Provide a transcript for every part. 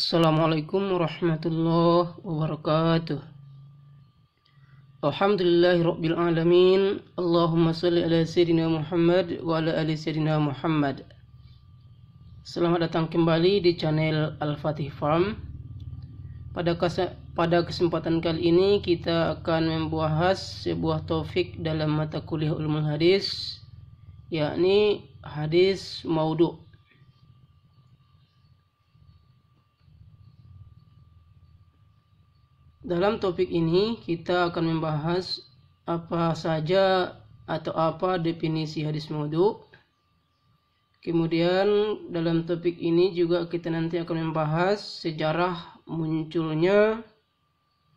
Assalamualaikum warahmatullahi wabarakatuh Alhamdulillahi rabbil alamin Allahumma salli ala sayyidina Muhammad wa ala ali sayyidina Muhammad Selamat datang kembali di channel Al-Fatih Farm pada, pada kesempatan kali ini kita akan membahas sebuah topik dalam mata kuliah ulumul hadis yakni hadis maudu' Dalam topik ini kita akan membahas apa saja atau apa definisi hadis maudhu. Kemudian dalam topik ini juga kita nanti akan membahas sejarah munculnya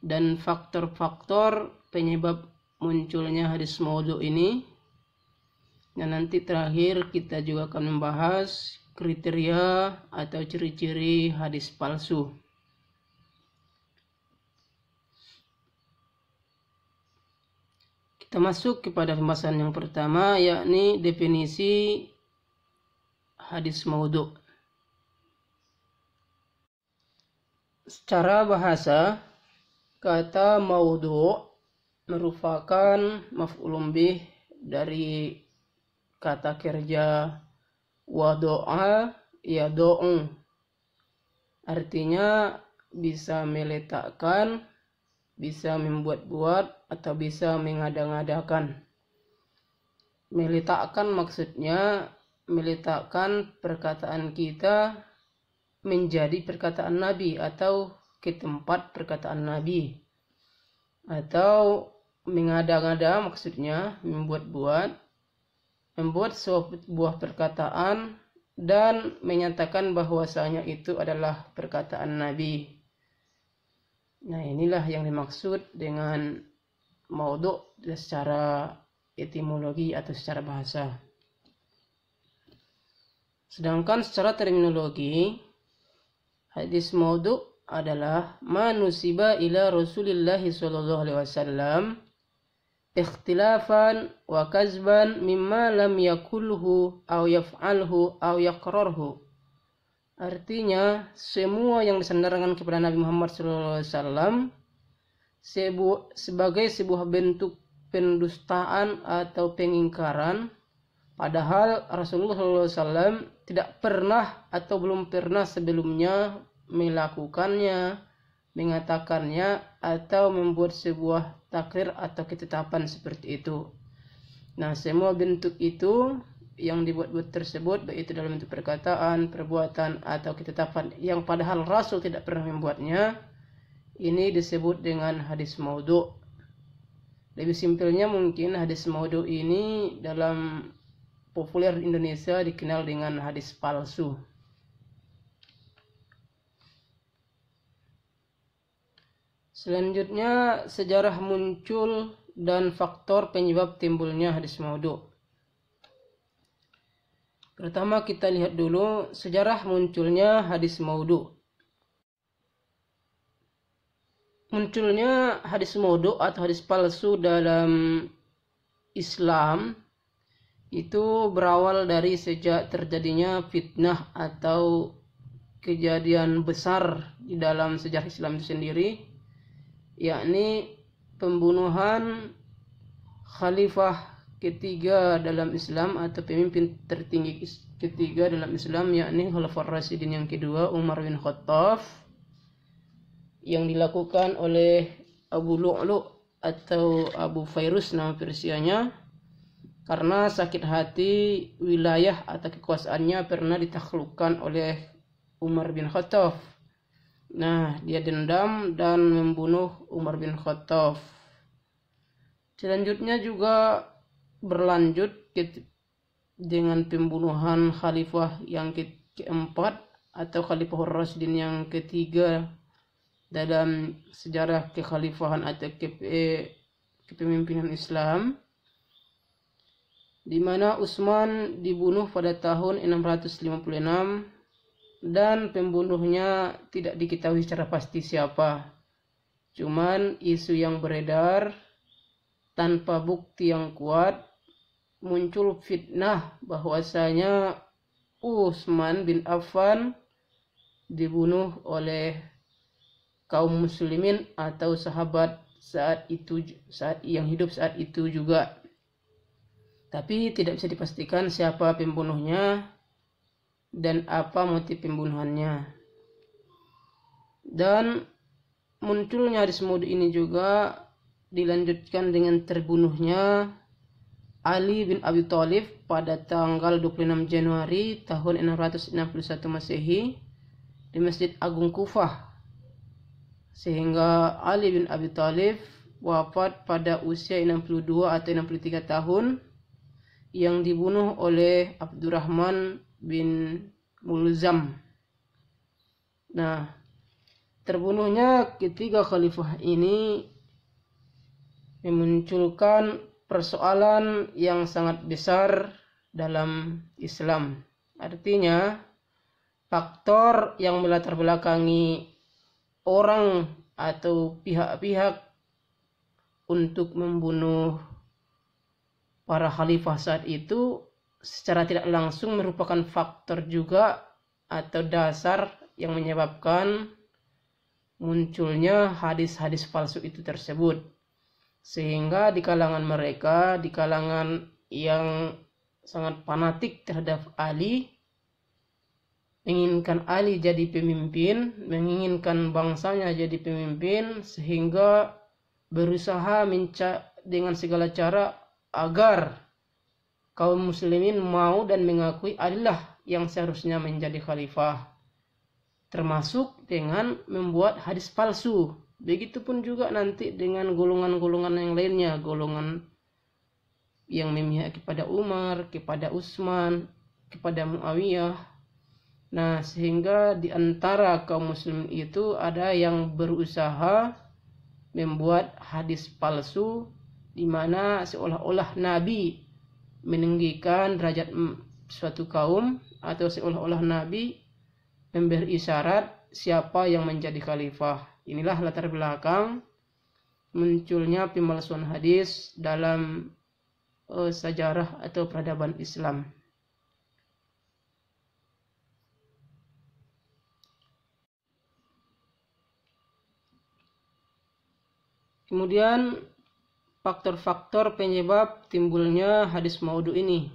dan faktor-faktor penyebab munculnya hadis maudhu ini. Dan nanti terakhir kita juga akan membahas kriteria atau ciri-ciri hadis palsu. Kita masuk kepada pembahasan yang pertama yakni definisi hadis maudhu. Secara bahasa, kata maudhu merupakan maf'ulun bih dari kata kerja wa doa ya do'u. Artinya bisa meletakkan, bisa membuat-buat atau bisa mengada-ngadakan. melitakan maksudnya melitakan perkataan kita menjadi perkataan Nabi atau ke tempat perkataan Nabi atau mengada-ngada maksudnya membuat-buat membuat sebuah perkataan dan menyatakan bahwasanya itu adalah perkataan Nabi. Nah, inilah yang dimaksud dengan maudhu secara etimologi atau secara bahasa. Sedangkan secara terminologi hadis maudhu adalah manusiba ila Rasulillah sallallahu alaihi wasallam ikhtilafan wa kazban mimma lam yakulhu au yaf'alhu au yaqrarhu. Artinya, semua yang disandarkan kepada Nabi Muhammad sallallahu alaihi wasallam sebu, sebagai sebuah bentuk pendustaan atau pengingkaran padahal Rasulullah SAW tidak pernah atau belum pernah sebelumnya melakukannya mengatakannya atau membuat sebuah takdir atau ketetapan seperti itu nah semua bentuk itu yang dibuat-buat tersebut baik itu dalam bentuk perkataan, perbuatan atau ketetapan yang padahal Rasul tidak pernah membuatnya ini disebut dengan hadis maudhu. Lebih simpelnya mungkin hadis maudhu ini dalam populer Indonesia dikenal dengan hadis palsu. Selanjutnya sejarah muncul dan faktor penyebab timbulnya hadis maudhu. Pertama kita lihat dulu sejarah munculnya hadis maudhu. munculnya hadis modok atau hadis palsu dalam Islam itu berawal dari sejak terjadinya fitnah atau kejadian besar di dalam sejarah Islam itu sendiri yakni pembunuhan khalifah ketiga dalam Islam atau pemimpin tertinggi ketiga dalam Islam yakni Khalifah Rasidin yang kedua Umar bin Khattab yang dilakukan oleh Abu Lu'lu atau Abu Fairus nama Persianya karena sakit hati wilayah atau kekuasaannya pernah ditaklukkan oleh Umar bin Khattab. Nah, dia dendam dan membunuh Umar bin Khattab. Selanjutnya juga berlanjut dengan pembunuhan khalifah yang keempat atau khalifah Rasidin yang ketiga dalam sejarah kekhalifahan atau KPA, eh, kepemimpinan Islam di mana Utsman dibunuh pada tahun 656 dan pembunuhnya tidak diketahui secara pasti siapa. Cuman isu yang beredar tanpa bukti yang kuat muncul fitnah bahwasanya Utsman bin Affan dibunuh oleh kaum muslimin atau sahabat saat itu saat yang hidup saat itu juga. Tapi tidak bisa dipastikan siapa pembunuhnya dan apa motif pembunuhannya. Dan munculnya Rismud ini juga dilanjutkan dengan terbunuhnya Ali bin Abi Thalib pada tanggal 26 Januari tahun 661 Masehi di Masjid Agung Kufah sehingga Ali bin Abi Thalib wafat pada usia 62 atau 63 tahun yang dibunuh oleh Abdurrahman bin Mulzam. Nah, terbunuhnya ketiga khalifah ini memunculkan persoalan yang sangat besar dalam Islam. Artinya, faktor yang melatar belakangi orang atau pihak-pihak untuk membunuh para khalifah saat itu secara tidak langsung merupakan faktor juga atau dasar yang menyebabkan munculnya hadis-hadis palsu itu tersebut sehingga di kalangan mereka di kalangan yang sangat fanatik terhadap Ali menginginkan Ali jadi pemimpin, menginginkan bangsanya jadi pemimpin sehingga berusaha menca dengan segala cara agar kaum muslimin mau dan mengakui Allah yang seharusnya menjadi khalifah termasuk dengan membuat hadis palsu begitupun juga nanti dengan golongan-golongan yang lainnya golongan yang memihak kepada Umar kepada Utsman kepada Muawiyah Nah, sehingga di antara kaum muslim itu ada yang berusaha membuat hadis palsu di mana seolah-olah nabi meninggikan derajat suatu kaum atau seolah-olah nabi memberi isyarat siapa yang menjadi khalifah. Inilah latar belakang munculnya pemalsuan hadis dalam uh, sejarah atau peradaban Islam. Kemudian faktor-faktor penyebab timbulnya hadis maudhu ini.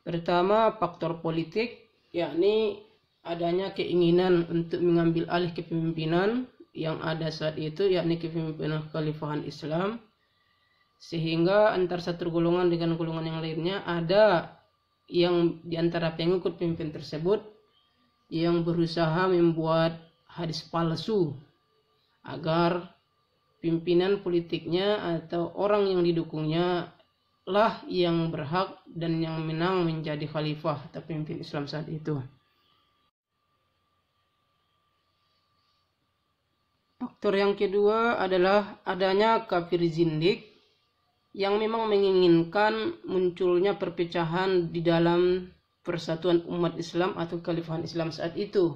Pertama, faktor politik, yakni adanya keinginan untuk mengambil alih kepemimpinan yang ada saat itu, yakni kepemimpinan khalifahan Islam, sehingga antar satu golongan dengan golongan yang lainnya ada yang diantara pengikut pemimpin tersebut yang berusaha membuat hadis palsu agar pimpinan politiknya atau orang yang didukungnya lah yang berhak dan yang menang menjadi khalifah atau pemimpin Islam saat itu. Faktor yang kedua adalah adanya kafir zindik yang memang menginginkan munculnya perpecahan di dalam persatuan umat Islam atau kalifahan Islam saat itu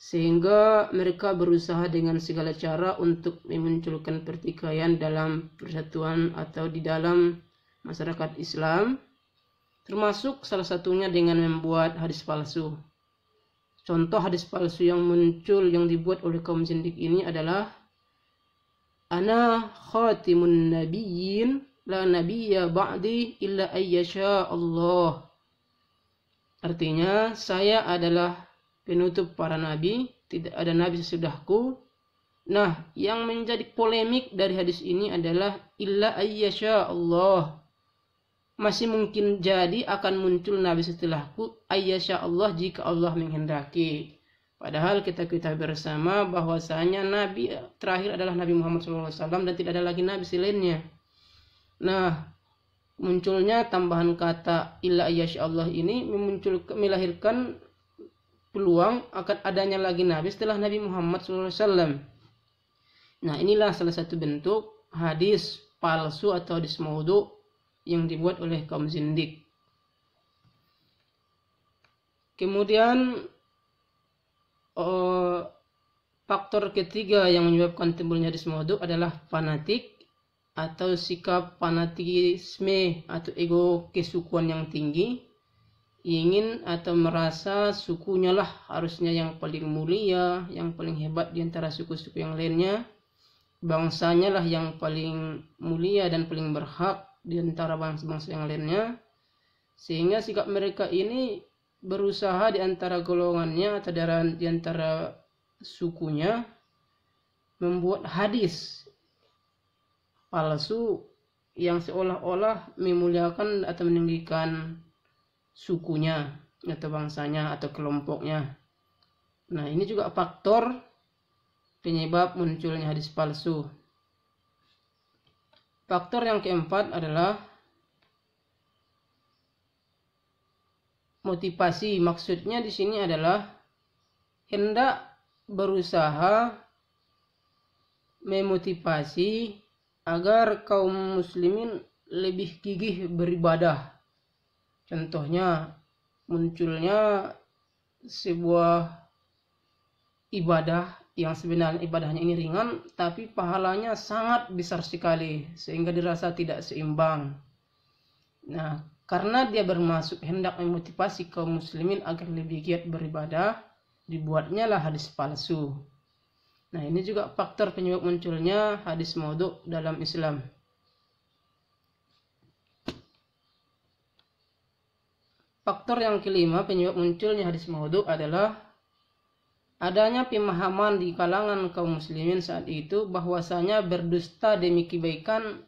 sehingga mereka berusaha dengan segala cara untuk memunculkan pertikaian dalam persatuan atau di dalam masyarakat Islam, termasuk salah satunya dengan membuat hadis palsu. Contoh hadis palsu yang muncul yang dibuat oleh kaum sindik ini adalah Ana khatimun nabiyyin la nabiyya ba'di illa ayyasha Allah. Artinya, saya adalah penutup para nabi, tidak ada nabi sesudahku. Nah, yang menjadi polemik dari hadis ini adalah illa ayyasha Allah. Masih mungkin jadi akan muncul nabi setelahku ayyasha Allah jika Allah menghendaki. Padahal kita kita bersama bahwasanya nabi eh, terakhir adalah Nabi Muhammad SAW dan tidak ada lagi nabi selainnya. Nah, munculnya tambahan kata illa ayyasha Allah ini memunculkan melahirkan peluang akan adanya lagi Nabi setelah Nabi Muhammad SAW. Nah inilah salah satu bentuk hadis palsu atau hadis maudhu yang dibuat oleh kaum zindik. Kemudian eh, faktor ketiga yang menyebabkan timbulnya hadis maudhu adalah fanatik atau sikap fanatisme atau ego kesukuan yang tinggi ingin atau merasa sukunya lah harusnya yang paling mulia, yang paling hebat di antara suku-suku yang lainnya. Bangsanya lah yang paling mulia dan paling berhak di antara bangsa-bangsa yang lainnya. Sehingga sikap mereka ini berusaha di antara golongannya atau di antara sukunya membuat hadis palsu yang seolah-olah memuliakan atau meninggikan sukunya atau bangsanya atau kelompoknya. Nah, ini juga faktor penyebab munculnya hadis palsu. Faktor yang keempat adalah motivasi. Maksudnya di sini adalah hendak berusaha memotivasi agar kaum muslimin lebih gigih beribadah Contohnya munculnya sebuah ibadah yang sebenarnya ibadahnya ini ringan tapi pahalanya sangat besar sekali sehingga dirasa tidak seimbang. Nah, karena dia bermaksud hendak memotivasi kaum muslimin agar lebih giat beribadah, dibuatnya lah hadis palsu. Nah, ini juga faktor penyebab munculnya hadis maudhu dalam Islam. Faktor yang kelima penyebab munculnya hadis maudhu adalah adanya pemahaman di kalangan kaum muslimin saat itu bahwasanya berdusta demi kebaikan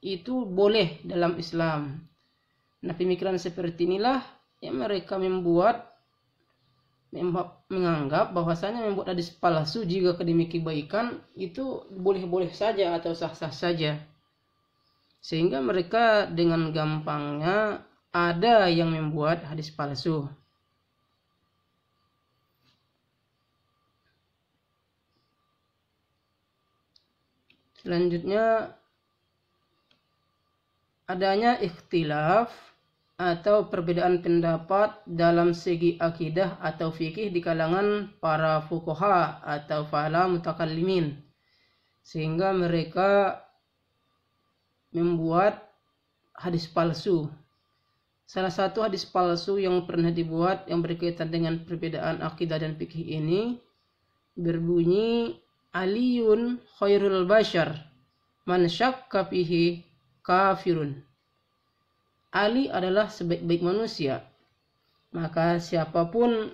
itu boleh dalam Islam. Nah, pemikiran seperti inilah yang mereka membuat menganggap bahwasanya membuat hadis palsu jika demi kebaikan itu boleh-boleh saja atau sah-sah saja. Sehingga mereka dengan gampangnya ada yang membuat hadis palsu. Selanjutnya adanya ikhtilaf atau perbedaan pendapat dalam segi akidah atau fikih di kalangan para fukoha atau fala mutakallimin sehingga mereka membuat hadis palsu Salah satu hadis palsu yang pernah dibuat yang berkaitan dengan perbedaan akidah dan fikih ini berbunyi Aliun khairul bashar man syakka fihi kafirun. Ali adalah sebaik-baik manusia. Maka siapapun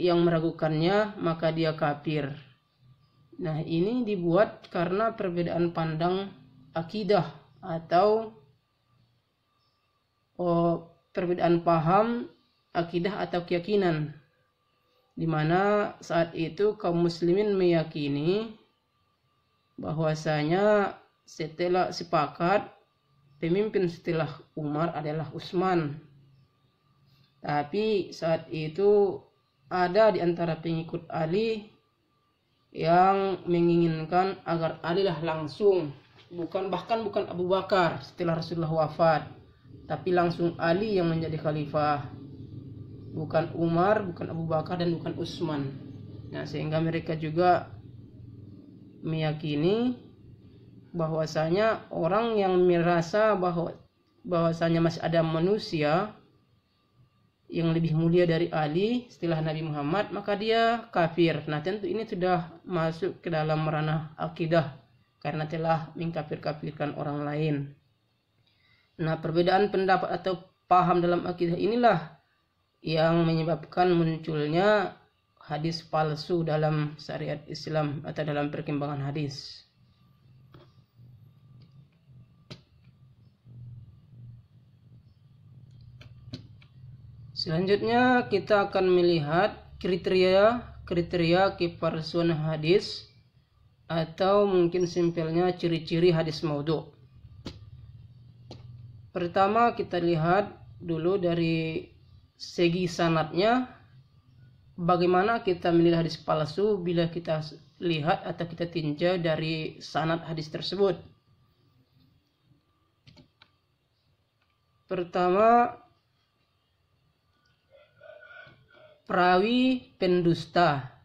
yang meragukannya maka dia kafir. Nah, ini dibuat karena perbedaan pandang akidah atau oh, perbedaan paham akidah atau keyakinan di mana saat itu kaum muslimin meyakini bahwasanya setelah sepakat pemimpin setelah Umar adalah Utsman tapi saat itu ada di antara pengikut Ali yang menginginkan agar Ali lah langsung bukan bahkan bukan Abu Bakar setelah Rasulullah wafat tapi langsung Ali yang menjadi khalifah bukan Umar bukan Abu Bakar dan bukan Utsman nah sehingga mereka juga meyakini bahwasanya orang yang merasa bahwa bahwasanya masih ada manusia yang lebih mulia dari Ali setelah Nabi Muhammad maka dia kafir nah tentu ini sudah masuk ke dalam ranah akidah karena telah mengkafir-kafirkan orang lain Nah, perbedaan pendapat atau paham dalam akidah inilah yang menyebabkan munculnya hadis palsu dalam syariat Islam atau dalam perkembangan hadis. Selanjutnya kita akan melihat kriteria kriteria keparsuan hadis atau mungkin simpelnya ciri-ciri hadis maudhu'. Pertama kita lihat dulu dari segi sanatnya bagaimana kita menilai hadis palsu bila kita lihat atau kita tinjau dari sanat hadis tersebut. Pertama, perawi pendusta.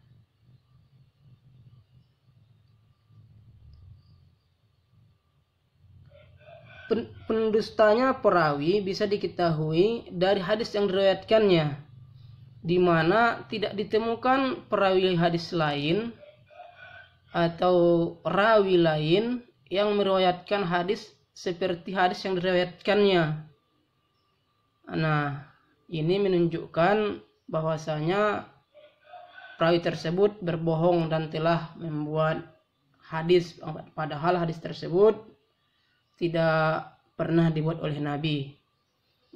Pendustanya perawi bisa diketahui dari hadis yang diriwayatkannya, di mana tidak ditemukan perawi hadis lain atau rawi lain yang meriwayatkan hadis seperti hadis yang diriwayatkannya. Nah, ini menunjukkan bahwasanya perawi tersebut berbohong dan telah membuat hadis padahal hadis tersebut tidak pernah dibuat oleh Nabi.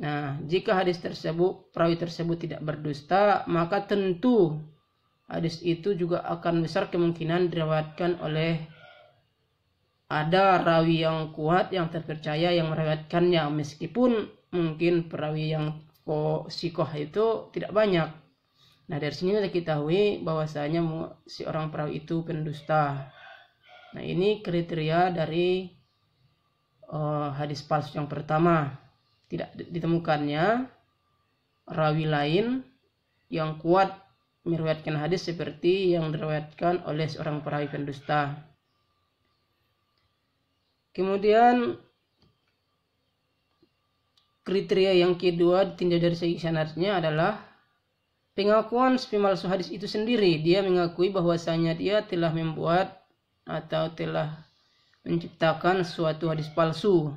Nah, jika hadis tersebut, perawi tersebut tidak berdusta, maka tentu hadis itu juga akan besar kemungkinan diriwayatkan oleh ada rawi yang kuat yang terpercaya yang meriwayatkannya meskipun mungkin perawi yang sikoh itu tidak banyak. Nah dari sini kita ketahui bahwasanya si orang perawi itu pendusta. Nah ini kriteria dari uh, hadis palsu yang pertama tidak ditemukannya rawi lain yang kuat meriwayatkan hadis seperti yang diriwayatkan oleh seorang perawi pendusta. Kemudian kriteria yang kedua ditinjau dari segi sanadnya adalah pengakuan si pemalsu hadis itu sendiri dia mengakui bahwasanya dia telah membuat atau telah menciptakan suatu hadis palsu.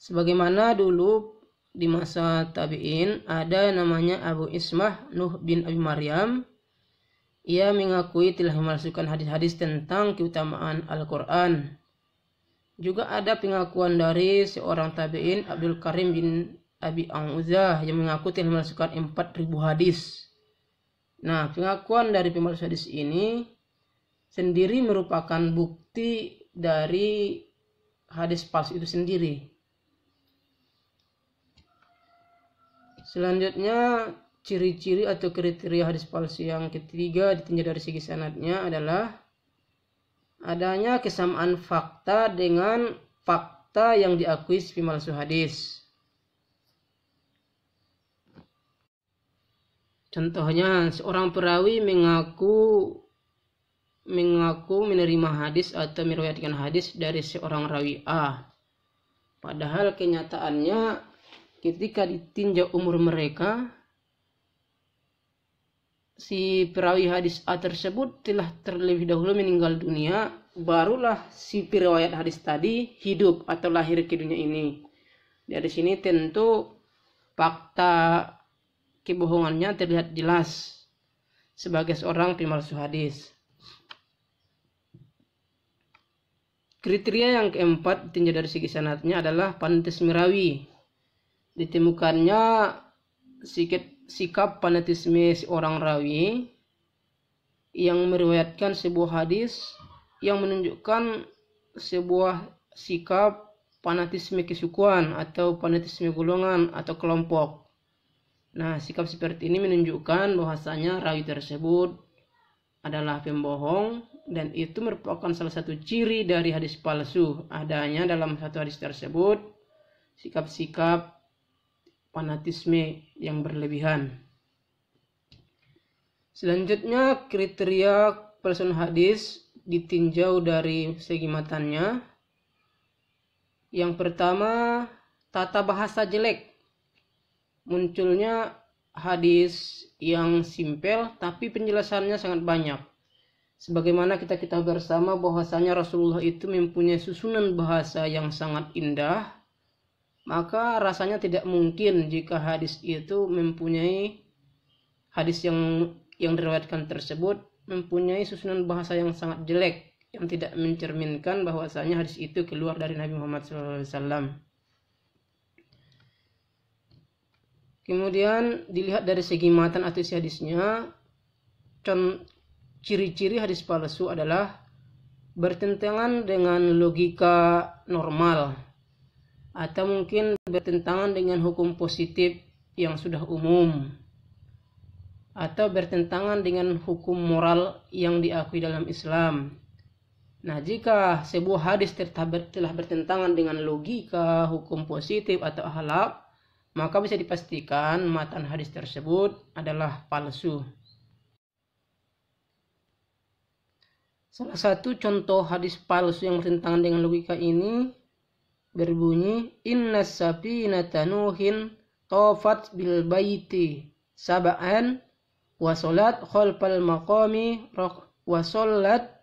Sebagaimana dulu di masa tabi'in ada namanya Abu Ismah Nuh bin Abi Maryam. Ia mengakui telah memasukkan hadis-hadis tentang keutamaan Al-Quran. Juga ada pengakuan dari seorang tabi'in Abdul Karim bin Abi Anguzah yang mengaku telah memalsukan 4000 hadis. Nah, pengakuan dari pemalsu hadis ini sendiri merupakan bukti dari hadis palsu itu sendiri. Selanjutnya, ciri-ciri atau kriteria hadis palsu yang ketiga ditinjau dari segi sanadnya adalah adanya kesamaan fakta dengan fakta yang diakui pemalsu hadis. Contohnya seorang perawi mengaku mengaku menerima hadis atau meriwayatkan hadis dari seorang rawi A. Padahal kenyataannya ketika ditinjau umur mereka si perawi hadis A tersebut telah terlebih dahulu meninggal dunia barulah si periwayat hadis tadi hidup atau lahir ke dunia ini. Dari sini tentu fakta kebohongannya terlihat jelas sebagai seorang pemalsu hadis. Kriteria yang keempat tinjau dari segi sanatnya adalah panatis mirawi. Ditemukannya sikap, sikap panitisme seorang rawi yang meriwayatkan sebuah hadis yang menunjukkan sebuah sikap fanatisme kesukuan atau fanatisme golongan atau kelompok. Nah, sikap seperti ini menunjukkan bahwasanya rawi tersebut adalah pembohong dan itu merupakan salah satu ciri dari hadis palsu adanya dalam satu hadis tersebut sikap-sikap fanatisme yang berlebihan. Selanjutnya kriteria person hadis ditinjau dari segi matanya. Yang pertama, tata bahasa jelek munculnya hadis yang simpel tapi penjelasannya sangat banyak. Sebagaimana kita kita bersama bahwasanya Rasulullah itu mempunyai susunan bahasa yang sangat indah, maka rasanya tidak mungkin jika hadis itu mempunyai hadis yang yang diriwayatkan tersebut mempunyai susunan bahasa yang sangat jelek yang tidak mencerminkan bahwasanya hadis itu keluar dari Nabi Muhammad SAW. Kemudian dilihat dari segi matan atau isi hadisnya, ciri-ciri hadis palsu adalah bertentangan dengan logika normal atau mungkin bertentangan dengan hukum positif yang sudah umum atau bertentangan dengan hukum moral yang diakui dalam Islam. Nah, jika sebuah hadis telah bertentangan dengan logika, hukum positif atau ahlak, maka bisa dipastikan matan hadis tersebut adalah palsu. Salah satu contoh hadis palsu yang bertentangan dengan logika ini berbunyi Inna sapina natanuhin tofat bil baiti sabaan wasolat khalfal maqami wasolat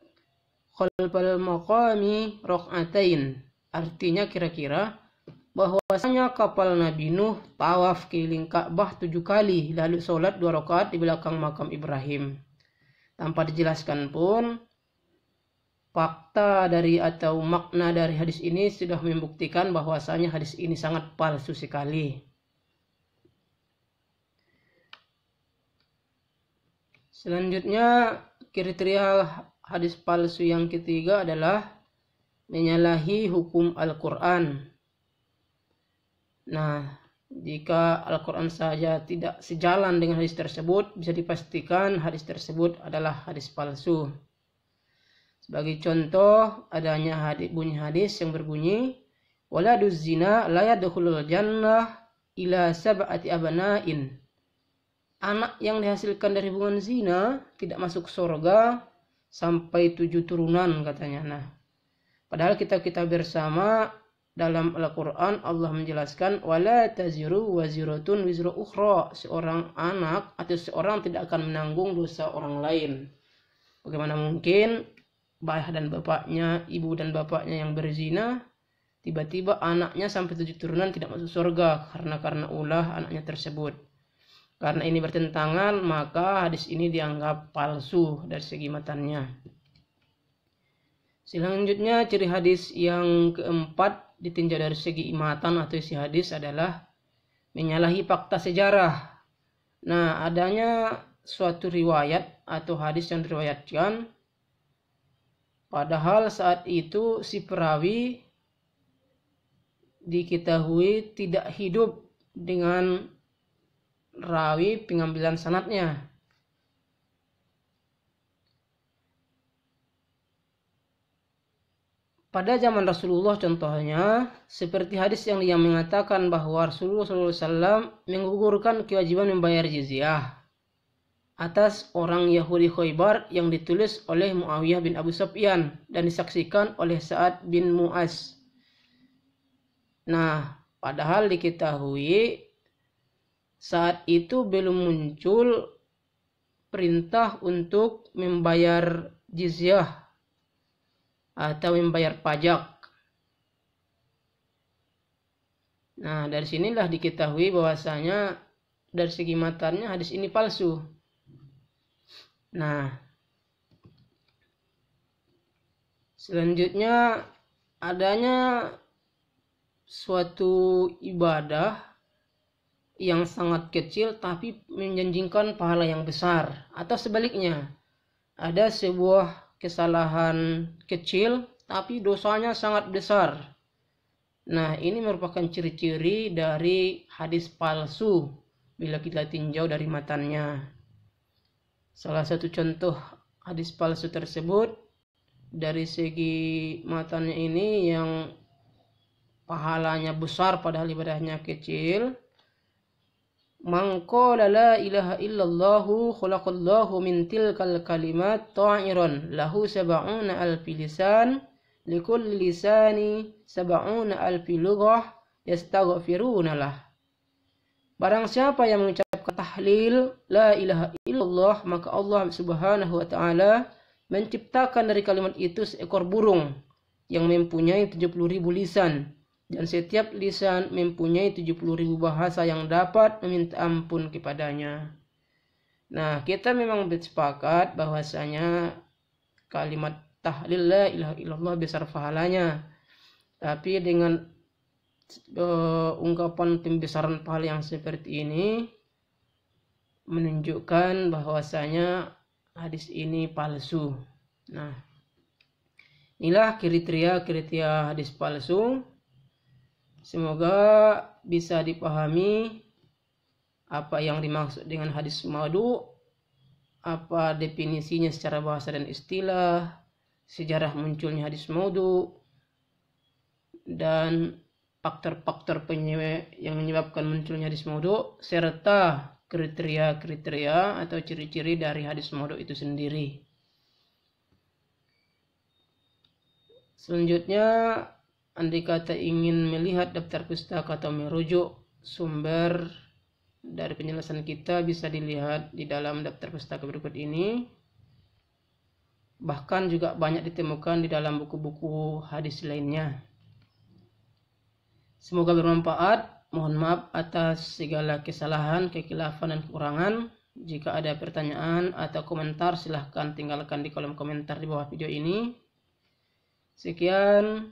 khalfal maqami rok'atain artinya kira-kira bahwasanya kapal Nabi Nuh tawaf keliling Ka'bah tujuh kali lalu sholat dua rakaat di belakang makam Ibrahim. Tanpa dijelaskan pun, fakta dari atau makna dari hadis ini sudah membuktikan bahwasanya hadis ini sangat palsu sekali. Selanjutnya, kriteria hadis palsu yang ketiga adalah menyalahi hukum Al-Quran Nah, jika Al-Quran saja tidak sejalan dengan hadis tersebut, bisa dipastikan hadis tersebut adalah hadis palsu. Sebagai contoh, adanya hadis, bunyi hadis yang berbunyi, Waladuz zina la jannah ila sab'ati abanain. Anak yang dihasilkan dari hubungan zina tidak masuk surga sampai tujuh turunan katanya. Nah, padahal kita kita bersama dalam Al-Quran Allah menjelaskan wala taziru waziratun wizra ukhra. Seorang anak atau seorang tidak akan menanggung dosa orang lain. Bagaimana mungkin bayah dan bapaknya, ibu dan bapaknya yang berzina, tiba-tiba anaknya sampai tujuh turunan tidak masuk surga karena karena ulah anaknya tersebut. Karena ini bertentangan, maka hadis ini dianggap palsu dari segi matanya. Selanjutnya ciri hadis yang keempat ditinjau dari segi imatan atau isi hadis adalah menyalahi fakta sejarah. Nah, adanya suatu riwayat atau hadis yang diriwayatkan padahal saat itu si perawi diketahui tidak hidup dengan rawi pengambilan sanatnya Pada zaman Rasulullah contohnya, seperti hadis yang dia mengatakan bahwa Rasulullah SAW menggugurkan kewajiban membayar jizyah atas orang Yahudi Khaybar yang ditulis oleh Muawiyah bin Abu Sufyan dan disaksikan oleh Sa'ad bin Mu'az. Nah, padahal diketahui saat itu belum muncul perintah untuk membayar jizyah atau membayar pajak. Nah, dari sinilah diketahui bahwasanya dari segi matanya hadis ini palsu. Nah, selanjutnya adanya suatu ibadah yang sangat kecil tapi menjanjikan pahala yang besar atau sebaliknya ada sebuah kesalahan kecil tapi dosanya sangat besar. Nah, ini merupakan ciri-ciri dari hadis palsu bila kita tinjau dari matanya. Salah satu contoh hadis palsu tersebut dari segi matanya ini yang pahalanya besar padahal ibadahnya kecil Man qala la ilaha illallahu khalaqallahu min tilkal kalimat ta'iran lahu sab'una al lisan likulli lisani sab'una al lughah yastaghfiruna lah. Barang siapa yang mengucapkan tahlil la ilaha illallah maka Allah Subhanahu wa taala menciptakan dari kalimat itu seekor burung yang mempunyai 70 ribu lisan dan setiap lisan mempunyai ribu bahasa yang dapat meminta ampun kepadanya. Nah, kita memang bersepakat bahwasanya kalimat tahlil la ilaha illallah besar pahalanya. Tapi dengan uh, ungkapan pembesaran pahala yang seperti ini menunjukkan bahwasanya hadis ini palsu. Nah, inilah kriteria-kriteria hadis palsu Semoga bisa dipahami apa yang dimaksud dengan hadis madu, apa definisinya secara bahasa dan istilah, sejarah munculnya hadis madu, dan faktor-faktor yang menyebabkan munculnya hadis madu, serta kriteria-kriteria atau ciri-ciri dari hadis madu itu sendiri. Selanjutnya andai kata ingin melihat daftar pustaka atau merujuk sumber dari penjelasan kita bisa dilihat di dalam daftar pustaka berikut ini bahkan juga banyak ditemukan di dalam buku-buku hadis lainnya semoga bermanfaat mohon maaf atas segala kesalahan kekilafan, dan kekurangan jika ada pertanyaan atau komentar silahkan tinggalkan di kolom komentar di bawah video ini sekian